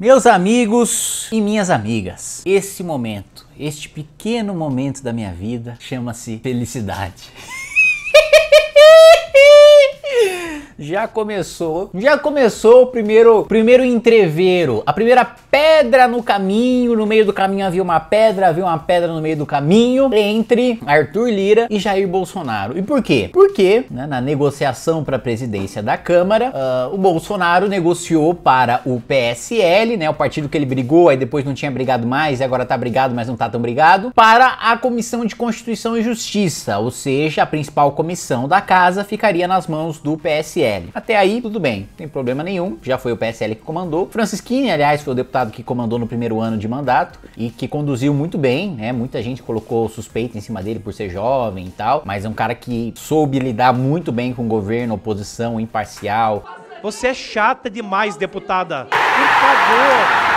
Meus amigos e minhas amigas, esse momento, este pequeno momento da minha vida chama-se felicidade. já começou. Já começou o primeiro, primeiro entreveiro, a primeira pedra no caminho. No meio do caminho havia uma pedra, havia uma pedra no meio do caminho entre Arthur Lira e Jair Bolsonaro. E por quê? Porque né, na negociação para a presidência da Câmara, uh, o Bolsonaro negociou para o PSL, né, o partido que ele brigou, aí depois não tinha brigado mais, e agora tá brigado, mas não tá tão brigado, para a Comissão de Constituição e Justiça, ou seja, a principal comissão da casa ficaria nas mãos do PSL. PSL. Até aí, tudo bem, não tem problema nenhum, já foi o PSL que comandou. Francisquini, aliás, foi o deputado que comandou no primeiro ano de mandato e que conduziu muito bem, né? Muita gente colocou suspeita em cima dele por ser jovem e tal, mas é um cara que soube lidar muito bem com o governo, oposição, imparcial. Você é chata demais, deputada. Por favor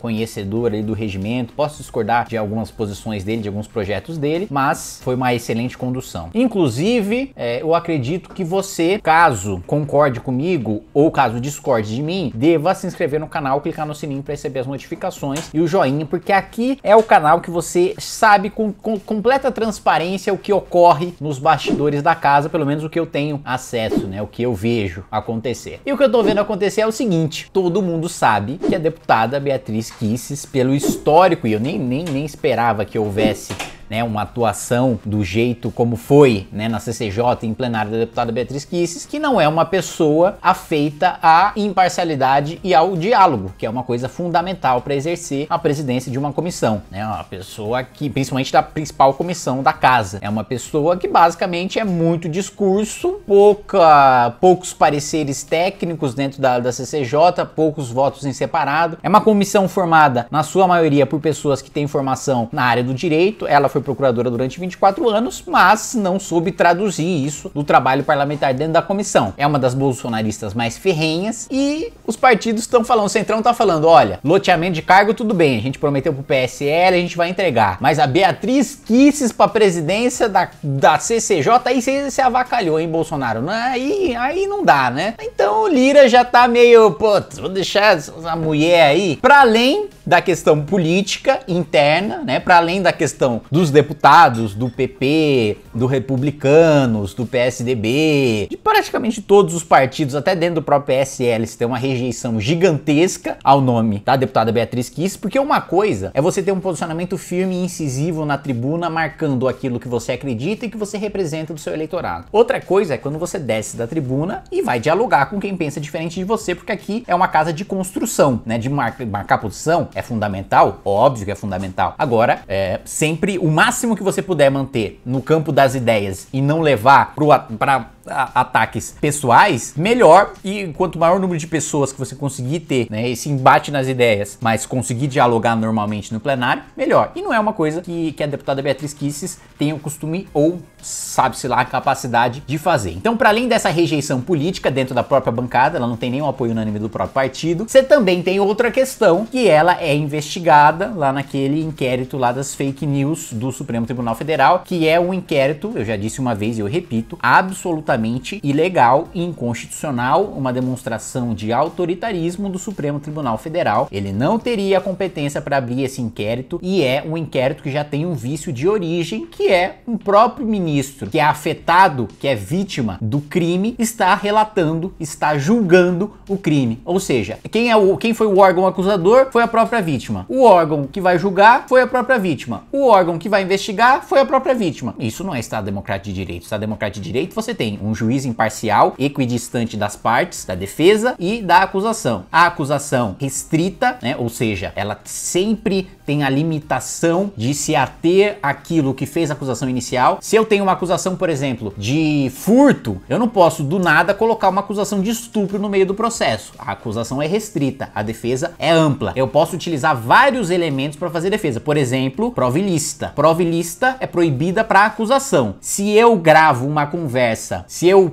conhecedor ali do regimento, posso discordar de algumas posições dele, de alguns projetos dele, mas foi uma excelente condução. Inclusive, é, eu acredito que você, caso concorde comigo ou caso discorde de mim, deva se inscrever no canal, clicar no sininho para receber as notificações e o joinha, porque aqui é o canal que você sabe com, com completa transparência o que ocorre nos bastidores da casa, pelo menos o que eu tenho acesso, né? O que eu vejo acontecer. E o que eu tô vendo acontecer é o seguinte: todo mundo sabe que a deputada Beatriz Beatriz Kisses pelo histórico, e eu nem, nem, nem esperava que houvesse né, uma atuação do jeito como foi né, na CCJ em plenário da deputada Beatriz Kisses, que não é uma pessoa afeita à imparcialidade e ao diálogo, que é uma coisa fundamental para exercer a presidência de uma comissão. Né, é uma pessoa que, principalmente da principal comissão da casa, é uma pessoa que basicamente é muito discurso, pouca, poucos pareceres técnicos dentro da, da CCJ, poucos votos em separado. É uma comissão formada, na sua maioria, por pessoas que têm formação na área do direito. Ela foi foi procuradora durante 24 anos, mas não soube traduzir isso do trabalho parlamentar dentro da comissão. É uma das bolsonaristas mais ferrenhas e os partidos estão falando, o Centrão está falando, olha, loteamento de cargo tudo bem, a gente prometeu pro PSL, a gente vai entregar, mas a Beatriz Kisses pra presidência da, da CCJ, aí você, você avacalhou, hein, Bolsonaro? Aí, aí não dá, né? Então o Lira já tá meio, pô, vou deixar a mulher aí. Pra além da questão política interna, né, para além da questão dos deputados do PP, do Republicanos, do PSDB, de praticamente todos os partidos, até dentro do próprio PSL, se tem uma rejeição gigantesca ao nome da deputada Beatriz Kiss, porque uma coisa é você ter um posicionamento firme e incisivo na tribuna, marcando aquilo que você acredita e que você representa do seu eleitorado. Outra coisa é quando você desce da tribuna e vai dialogar com quem pensa diferente de você, porque aqui é uma casa de construção, né, de marcar, marcar posição, é fundamental? Óbvio que é fundamental. Agora, é, sempre o máximo que você puder manter no campo das ideias e não levar para ataques pessoais, melhor. E quanto maior o número de pessoas que você conseguir ter, né, esse embate nas ideias, mas conseguir dialogar normalmente no plenário, melhor. E não é uma coisa que, que a deputada Beatriz Kisses tenha o costume ou sabe-se lá a capacidade de fazer. Então, para além dessa rejeição política dentro da própria bancada, ela não tem nenhum apoio unânime do próprio partido. Você também tem outra questão que ela é investigada lá naquele inquérito lá das fake news do Supremo Tribunal Federal, que é um inquérito, eu já disse uma vez e eu repito, absolutamente ilegal e inconstitucional, uma demonstração de autoritarismo do Supremo Tribunal Federal. Ele não teria a competência para abrir esse inquérito e é um inquérito que já tem um vício de origem, que é um próprio ministro que é afetado, que é vítima do crime, está relatando, está julgando o crime. Ou seja, quem é o quem foi o órgão acusador foi a própria vítima. O órgão que vai julgar foi a própria vítima. O órgão que vai investigar foi a própria vítima. Isso não é Estado democrático de direito. Estado democrático de direito você tem um juiz imparcial, equidistante das partes, da defesa e da acusação. A acusação restrita, né, ou seja, ela sempre tem a limitação de se ater aquilo que fez a acusação inicial. Se eu tenho uma acusação, por exemplo, de furto, eu não posso do nada colocar uma acusação de estupro no meio do processo. A acusação é restrita, a defesa é ampla. Eu posso utilizar vários elementos para fazer defesa. Por exemplo, prova ilícita. Prova ilícita é proibida para acusação. Se eu gravo uma conversa se eu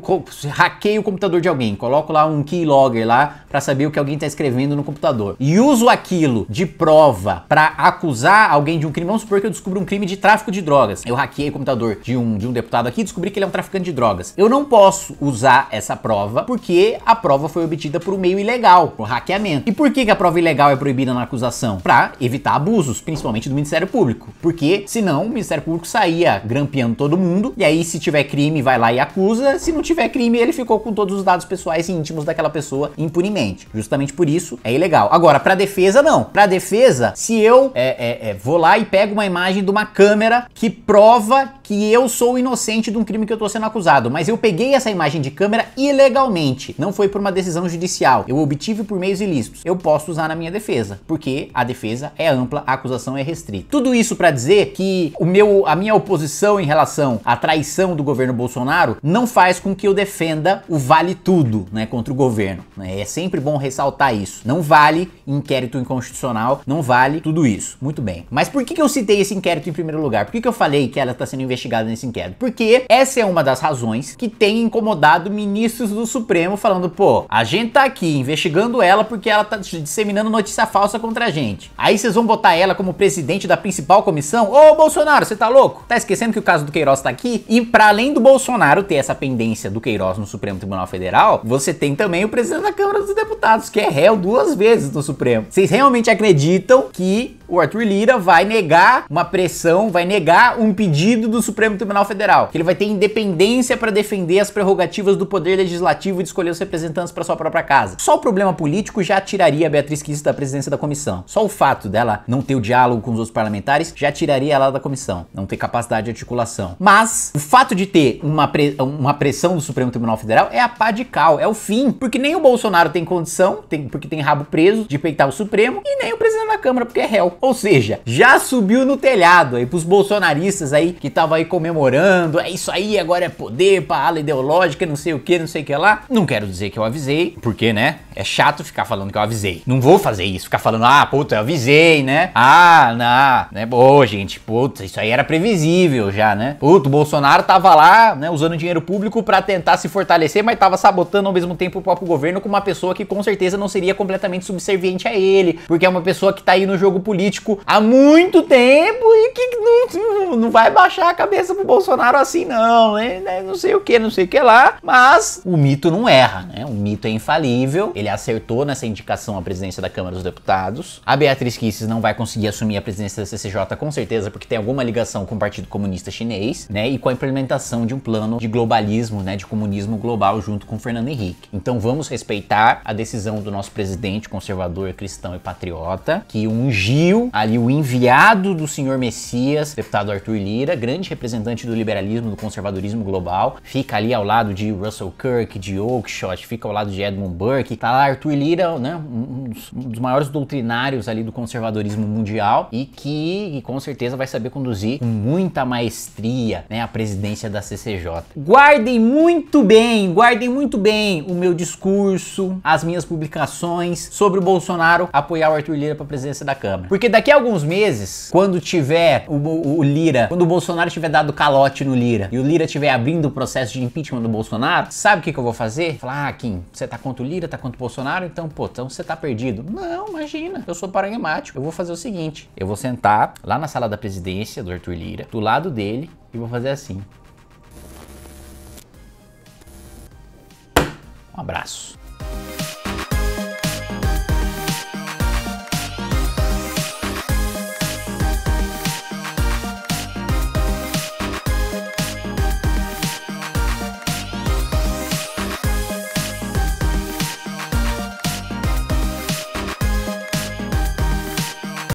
hackeio o computador de alguém, coloco lá um keylogger lá para saber o que alguém está escrevendo no computador e uso aquilo de prova para acusar alguém de um crime, vamos supor que eu descubro um crime de tráfico de drogas. Eu hackeei o computador de um, de um deputado aqui e descobri que ele é um traficante de drogas. Eu não posso usar essa prova porque a prova foi obtida por um meio ilegal, por hackeamento. E por que, que a prova ilegal é proibida na acusação? Para evitar abusos, principalmente do Ministério Público. Porque senão o Ministério Público saía grampeando todo mundo e aí se tiver crime vai lá e acusa coisa, se não tiver crime, ele ficou com todos os dados pessoais e íntimos daquela pessoa impunemente. Justamente por isso é ilegal. Agora, para defesa, não. para defesa, se eu é, é, é, vou lá e pego uma imagem de uma câmera que prova que eu sou inocente de um crime que eu tô sendo acusado, mas eu peguei essa imagem de câmera ilegalmente, não foi por uma decisão judicial, eu obtive por meios ilícitos, eu posso usar na minha defesa, porque a defesa é ampla, a acusação é restrita. Tudo isso para dizer que o meu, a minha oposição em relação à traição do governo Bolsonaro não faz faz com que eu defenda o vale tudo né, contra o governo. Né? É sempre bom ressaltar isso. Não vale inquérito inconstitucional, não vale tudo isso. Muito bem. Mas por que, que eu citei esse inquérito em primeiro lugar? Por que, que eu falei que ela está sendo investigada nesse inquérito? Porque essa é uma das razões que tem incomodado ministros do Supremo falando, pô, a gente tá aqui investigando ela porque ela tá disseminando notícia falsa contra a gente. Aí vocês vão botar ela como presidente da principal comissão? Ô, Bolsonaro, você tá louco? Tá esquecendo que o caso do Queiroz tá aqui? E para além do Bolsonaro ter essa do Queiroz no Supremo Tribunal Federal, você tem também o presidente da Câmara dos Deputados, que é réu duas vezes no Supremo. Vocês realmente acreditam que o Arthur Lira vai negar uma pressão, vai negar um pedido do Supremo Tribunal Federal, que ele vai ter independência para defender as prerrogativas do poder legislativo e de escolher os representantes para sua própria casa. Só o problema político já tiraria a Beatriz Kiss da presidência da comissão. Só o fato dela não ter o diálogo com os outros parlamentares já tiraria ela da comissão, não ter capacidade de articulação. Mas o fato de ter uma, pre uma pressão do Supremo Tribunal Federal é a pá de cal, é o fim, porque nem o Bolsonaro tem condição, tem, porque tem rabo preso de peitar o Supremo, e nem o presidente da Câmara, porque é réu. Ou seja, já subiu no telhado aí pros bolsonaristas aí que estavam aí comemorando, é isso aí, agora é poder pra ala ideológica, não sei o que, não sei o que lá. Não quero dizer que eu avisei, porque, né, é chato ficar falando que eu avisei. Não vou fazer isso, ficar falando, ah, puta, eu avisei, né? Ah, não, né? Ô, gente, puta, isso aí era previsível já, né? Puta, o Bolsonaro tava lá, né, usando dinheiro público para tentar se fortalecer, mas tava sabotando ao mesmo tempo o próprio governo com uma pessoa que com certeza não seria completamente subserviente a ele, porque é uma pessoa que tá aí no jogo político político há muito tempo e que não, não vai baixar a cabeça pro Bolsonaro assim, não, né? né não sei o que, não sei o que lá. Mas o mito não erra, né? O mito é infalível. Ele acertou nessa indicação à presidência da Câmara dos Deputados. A Beatriz Kisses não vai conseguir assumir a presidência da CCJ com certeza, porque tem alguma ligação com o Partido Comunista Chinês, né? E com a implementação de um plano de globalismo, né? De comunismo global junto com Fernando Henrique. Então vamos respeitar a decisão do nosso presidente conservador, cristão e patriota, que ungiu Brasil, ali o enviado do senhor Messias, deputado Arthur Lira, grande representante do liberalismo, do conservadorismo global, fica ali ao lado de Russell Kirk, de Oakeshott, fica ao lado de Edmund Burke, tá lá Arthur Lira, né, um dos, um dos maiores doutrinários ali do conservadorismo mundial e que e com certeza vai saber conduzir com muita maestria, né, a presidência da CCJ. Guardem muito bem, guardem muito bem o meu discurso, as minhas publicações sobre o Bolsonaro apoiar o Arthur Lira para a presidência da Câmara. Porque daqui a alguns meses, quando tiver o, o, Lira, quando o Bolsonaro tiver dado calote no Lira e o Lira tiver abrindo o processo de impeachment do Bolsonaro, sabe o que, que eu vou fazer? Falar, ah, Kim, você tá contra o Lira, tá contra o Bolsonaro, então, pô, então você tá perdido. Não, imagina, eu sou pragmático. Eu vou fazer o seguinte: eu vou sentar lá na sala da presidência do Arthur Lira, do lado dele, e vou fazer assim. Um abraço.